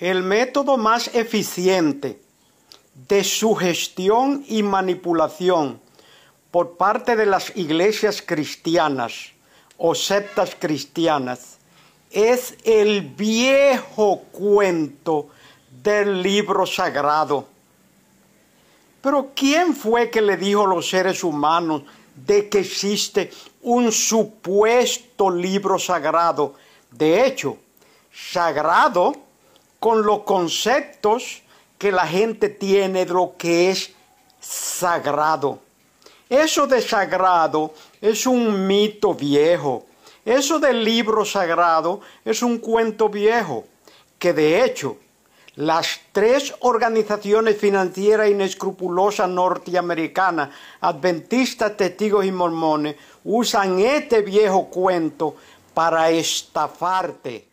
El método más eficiente de sugestión y manipulación por parte de las iglesias cristianas o sectas cristianas es el viejo cuento del libro sagrado. Pero ¿quién fue que le dijo a los seres humanos de que existe un supuesto libro sagrado? De hecho, sagrado con los conceptos que la gente tiene de lo que es sagrado. Eso de sagrado es un mito viejo. Eso del libro sagrado es un cuento viejo, que de hecho las tres organizaciones financieras inescrupulosas norteamericanas, adventistas, testigos y mormones, usan este viejo cuento para estafarte.